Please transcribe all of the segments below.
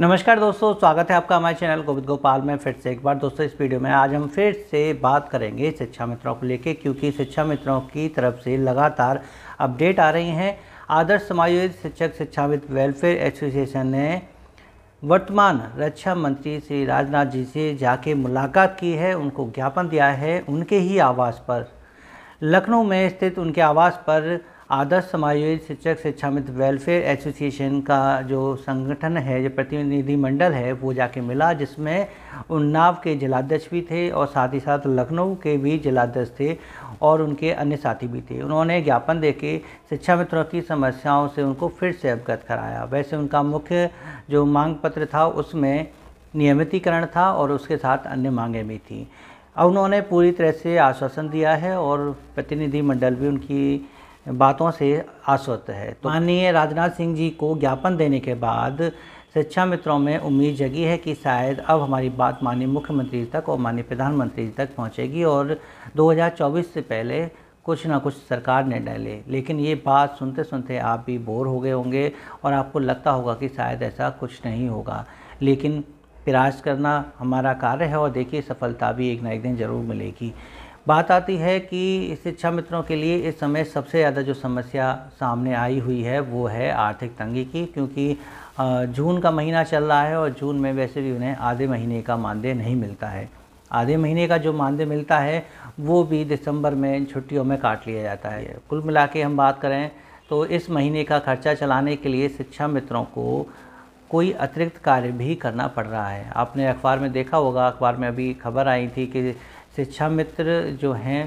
नमस्कार दोस्तों स्वागत है आपका हमारे चैनल गोविंद गोपाल में फिर से एक बार दोस्तों इस वीडियो में आज हम फिर से बात करेंगे शिक्षा मित्रों को लेके क्योंकि शिक्षा मित्रों की तरफ से लगातार अपडेट आ रही हैं आदर्श समायोजित शिक्षक शिक्षाविद वेलफेयर एसोसिएशन ने वर्तमान रक्षा मंत्री श्री राजनाथ जी से जाके मुलाकात की है उनको ज्ञापन दिया है उनके ही आवास पर लखनऊ में स्थित उनके आवास पर आदर्श समायोजित शिक्षक शिक्षा मित्र वेलफेयर एसोसिएशन का जो संगठन है जो मंडल है वो जाके मिला जिसमें उन्नाव के जिलाध्यक्ष भी थे और साथ ही साथ लखनऊ के भी जिलाध्यक्ष थे और उनके अन्य साथी भी थे उन्होंने ज्ञापन देके शिक्षा मित्रों की समस्याओं से उनको फिर से अवगत कराया वैसे उनका मुख्य जो मांग पत्र था उसमें नियमितीकरण था और उसके साथ अन्य मांगें भी थी उन्होंने पूरी तरह से आश्वासन दिया है और प्रतिनिधिमंडल भी उनकी बातों से आश्वस्त है तो माननीय राजनाथ सिंह जी को ज्ञापन देने के बाद शिक्षा मित्रों में उम्मीद जगी है कि शायद अब हमारी बात माननीय मुख्यमंत्री तक और माननीय प्रधानमंत्री जी तक पहुंचेगी और 2024 से पहले कुछ ना कुछ सरकार निर्णय ले लेकिन ये बात सुनते सुनते आप भी बोर हो गए होंगे और आपको लगता होगा कि शायद ऐसा कुछ नहीं होगा लेकिन प्रयास करना हमारा कार्य है और देखिए सफलता भी एक ना एक दिन ज़रूर मिलेगी बात आती है कि शिक्षा मित्रों के लिए इस समय सबसे ज़्यादा जो समस्या सामने आई हुई है वो है आर्थिक तंगी की क्योंकि जून का महीना चल रहा है और जून में वैसे भी उन्हें आधे महीने का मानदेय नहीं मिलता है आधे महीने का जो मानदेय मिलता है वो भी दिसंबर में छुट्टियों में काट लिया जाता है कुल मिला के हम बात करें तो इस महीने का खर्चा चलाने के लिए शिक्षा मित्रों को कोई अतिरिक्त कार्य भी करना पड़ रहा है आपने अखबार में देखा होगा अखबार में अभी खबर आई थी कि शिक्षा मित्र जो हैं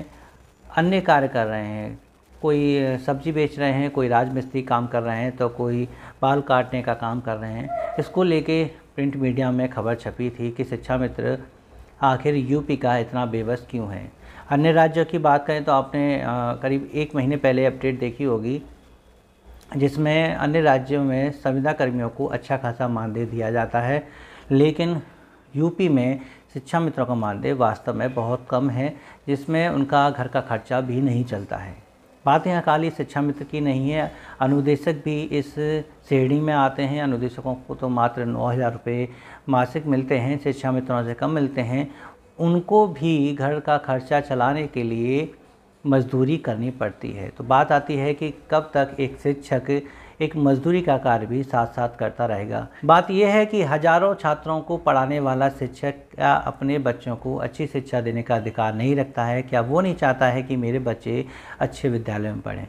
अन्य कार्य कर रहे हैं कोई सब्जी बेच रहे हैं कोई राजमिस्त्री काम कर रहे हैं तो कोई बाल काटने का काम कर रहे हैं इसको लेके प्रिंट मीडिया में खबर छपी थी कि शिक्षा मित्र आखिर यूपी का इतना बेबस क्यों है अन्य राज्यों की बात करें तो आपने करीब एक महीने पहले अपडेट देखी होगी जिसमें अन्य राज्यों में संविदा कर्मियों को अच्छा खासा मानदेय दिया जाता है लेकिन यूपी में शिक्षा मित्रों का मानदेय वास्तव में बहुत कम है जिसमें उनका घर का खर्चा भी नहीं चलता है बात यहाँ खाली शिक्षा मित्र की नहीं है अनुदेशक भी इस श्रेणी में आते हैं अनुदेशकों को तो मात्र नौ हज़ार रुपये मासिक मिलते हैं शिक्षा मित्रों से कम मिलते हैं उनको भी घर का खर्चा चलाने के लिए मजदूरी करनी पड़ती है तो बात आती है कि कब तक एक शिक्षक एक मजदूरी का कार्य भी साथ साथ करता रहेगा बात यह है कि हजारों छात्रों को पढ़ाने वाला शिक्षक क्या अपने बच्चों को अच्छी शिक्षा देने का अधिकार नहीं रखता है क्या वो नहीं चाहता है कि मेरे बच्चे अच्छे विद्यालय में पढ़ें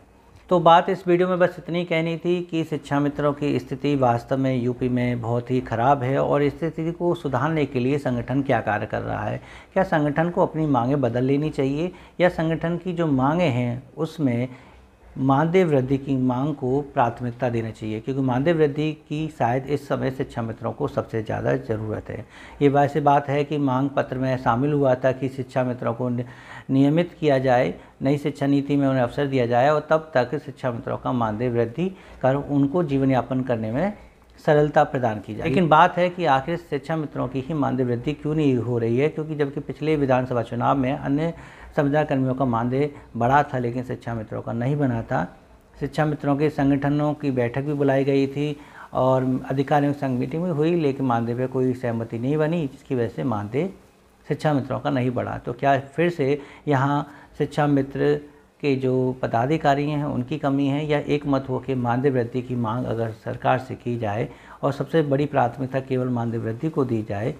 तो बात इस वीडियो में बस इतनी कहनी थी कि शिक्षा मित्रों की स्थिति वास्तव में यूपी में बहुत ही ख़राब है और स्थिति को सुधारने के लिए संगठन क्या कार्य कर रहा है क्या संगठन को अपनी मांगें बदल लेनी चाहिए या संगठन की जो मांगें हैं उसमें मानदेय वृद्धि की मांग को प्राथमिकता देना चाहिए क्योंकि मानदेय वृद्धि की शायद इस समय शिक्षा मित्रों को सबसे ज़्यादा ज़रूरत है ये वैसे बात है कि मांग पत्र में शामिल हुआ था कि शिक्षा मित्रों को नियमित किया जाए नई शिक्षा नीति में उन्हें अवसर दिया जाए और तब तक शिक्षा मित्रों का मानदेय वृद्धि कर उनको जीवन यापन करने में सरलता प्रदान की जाए लेकिन बात है कि आखिर शिक्षा मित्रों की ही मानदेय वृद्धि क्यों नहीं हो रही है क्योंकि जबकि पिछले विधानसभा चुनाव में अन्य संविदा कर्मियों का मानदेय बढ़ा था लेकिन शिक्षा मित्रों का नहीं बना था शिक्षा मित्रों के संगठनों की बैठक भी बुलाई गई थी और अधिकारियों की संग मीटिंग भी हुई लेकिन मानदेय पर कोई सहमति नहीं बनी जिसकी वजह से मानदेय शिक्षा मित्रों का नहीं बढ़ा तो क्या फिर से यहाँ शिक्षा मित्र के जो पदाधिकारी हैं उनकी कमी है या एक मत हो के मानदेय वृद्धि की मांग अगर सरकार से की जाए और सबसे बड़ी प्राथमिकता केवल मानदेय वृद्धि को दी जाए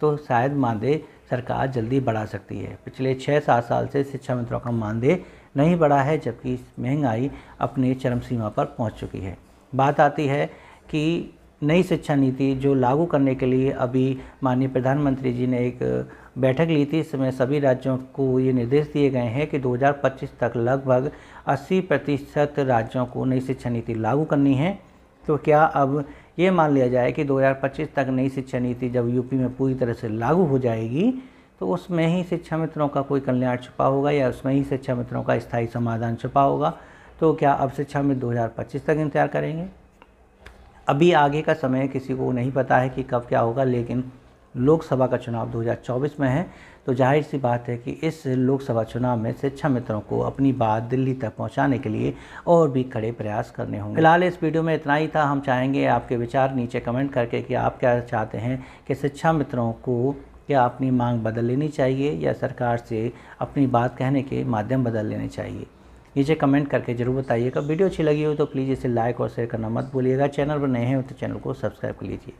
तो शायद मानदेय सरकार जल्दी बढ़ा सकती है पिछले छः सात साल से शिक्षा मित्रों का मानदेय नहीं बढ़ा है जबकि महंगाई अपने चरम सीमा पर पहुंच चुकी है बात आती है कि नई शिक्षा नीति जो लागू करने के लिए अभी माननीय प्रधानमंत्री जी ने एक बैठक ली थी इसमें सभी राज्यों को ये निर्देश दिए गए हैं कि 2025 तक लगभग 80 प्रतिशत राज्यों को नई शिक्षा नीति लागू करनी है तो क्या अब ये मान लिया जाए कि 2025 तक नई शिक्षा नीति जब यूपी में पूरी तरह से लागू हो जाएगी तो उसमें ही शिक्षा मित्रों का कोई कल्याण छुपा होगा या उसमें ही शिक्षा मित्रों का स्थायी समाधान छुपा होगा तो क्या अब शिक्षा मित्र 2025 तक इंतजार करेंगे अभी आगे का समय किसी को नहीं पता है कि कब क्या होगा लेकिन लोकसभा का चुनाव 2024 में है तो जाहिर सी बात है कि इस लोकसभा चुनाव में शिक्षा मित्रों को अपनी बात दिल्ली तक पहुंचाने के लिए और भी कड़े प्रयास करने होंगे फिलहाल इस वीडियो में इतना ही था हम चाहेंगे आपके विचार नीचे कमेंट करके कि आप क्या चाहते हैं कि शिक्षा मित्रों को क्या अपनी मांग बदल लेनी चाहिए या सरकार से अपनी बात कहने के माध्यम बदल लेने चाहिए नीचे कमेंट करके जरूर बताइएगा वीडियो अच्छी लगी हो तो प्लीज़ इसे लाइक और शेयर करना मत भूलिएगा चैनल पर नए हैं तो चैनल को सब्सक्राइब कर लीजिए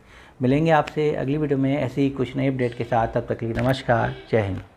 मिलेंगे आपसे अगली वीडियो में ऐसी कुछ नए अपडेट के साथ तब तक के लिए नमस्कार जय हिंद